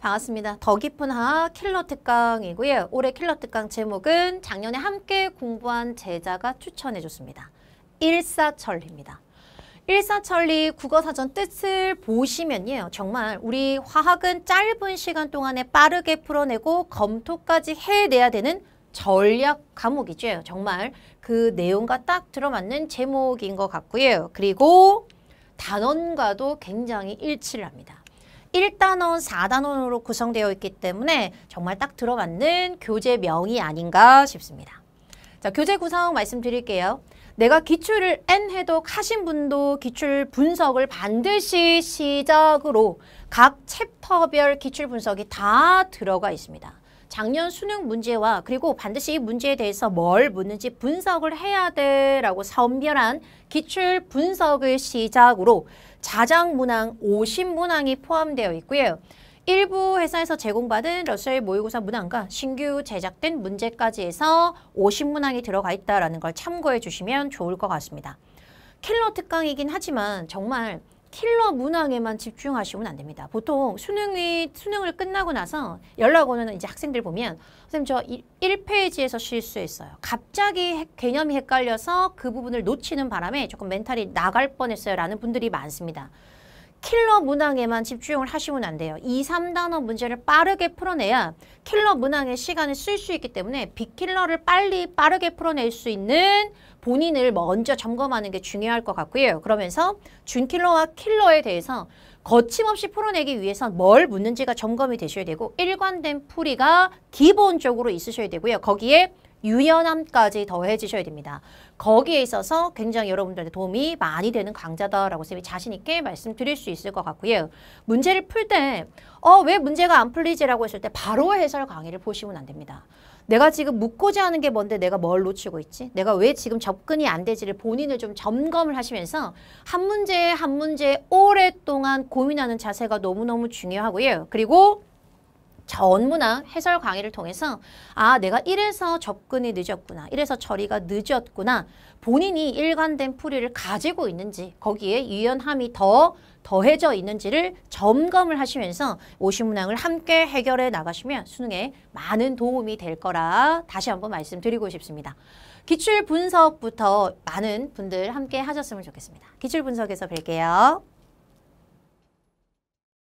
반갑습니다. 더 깊은 학 킬러 특강이고요. 올해 킬러 특강 제목은 작년에 함께 공부한 제자가 추천해줬습니다. 일사천리입니다. 일사천리 국어사전 뜻을 보시면요. 정말 우리 화학은 짧은 시간 동안에 빠르게 풀어내고 검토까지 해내야 되는 전략 과목이죠. 정말 그 내용과 딱 들어맞는 제목인 것 같고요. 그리고 단원과도 굉장히 일치를 합니다. 1단원, 4단원으로 구성되어 있기 때문에 정말 딱 들어맞는 교재명이 아닌가 싶습니다. 자, 교재 구성 말씀드릴게요. 내가 기출을 N 해독하신 분도 기출 분석을 반드시 시작으로 각 챕터별 기출 분석이 다 들어가 있습니다. 작년 수능 문제와 그리고 반드시 이 문제에 대해서 뭘 묻는지 분석을 해야 돼라고 선별한 기출 분석을 시작으로 자작문항, 오심문항이 포함되어 있고요. 일부 회사에서 제공받은 러셀 모의고사 문항과 신규 제작된 문제까지 해서 오심 문항이 들어가 있다는 라걸 참고해 주시면 좋을 것 같습니다. 킬러 특강이긴 하지만 정말 킬러 문항에만 집중하시면 안 됩니다. 보통 수능이 수능을 끝나고 나서 연락 오는 이제 학생들 보면 선생님 저 1페이지에서 실수했어요. 갑자기 개념이 헷갈려서 그 부분을 놓치는 바람에 조금 멘탈이 나갈 뻔했어요라는 분들이 많습니다. 킬러 문항에만 집중을 하시면 안 돼요. 이 삼단어 문제를 빠르게 풀어내야 킬러 문항의 시간을 쓸 수 있기 때문에 빅킬러를 빨리 빠르게 풀어낼 수 있는 본인을 먼저 점검하는 게 중요할 것 같고요. 그러면서 준킬러와 킬러에 대해서 거침없이 풀어내기 위해서 뭘 묻는지가 점검이 되셔야 되고 일관된 풀이가 기본적으로 있으셔야 되고요. 거기에 유연함까지 더해지셔야 됩니다. 거기에 있어서 굉장히 여러분들한테 도움이 많이 되는 강좌다라고 쌤이 자신 있게 말씀드릴 수 있을 것 같고요. 문제를 풀때어왜 문제가 안 풀리지라고 했을 때 바로 해설 강의를 보시면 안 됩니다. 내가 지금 묻고자 하는 게 뭔데 내가 뭘 놓치고 있지? 내가 왜 지금 접근이 안 되지를 본인을 좀 점검을 하시면서 한 문제 한 문제 오랫동안 고민하는 자세가 너무너무 중요하고요. 그리고 전문학 해설 강의를 통해서 아 내가 이래서 접근이 늦었구나 이래서 처리가 늦었구나 본인이 일관된 풀이를 가지고 있는지 거기에 유연함이 더 더해져 있는지를 점검을 하시면서 오신문항을 함께 해결해 나가시면 수능에 많은 도움이 될 거라 다시 한번 말씀드리고 싶습니다. 기출 분석부터 많은 분들 함께 하셨으면 좋겠습니다. 기출 분석에서 뵐게요.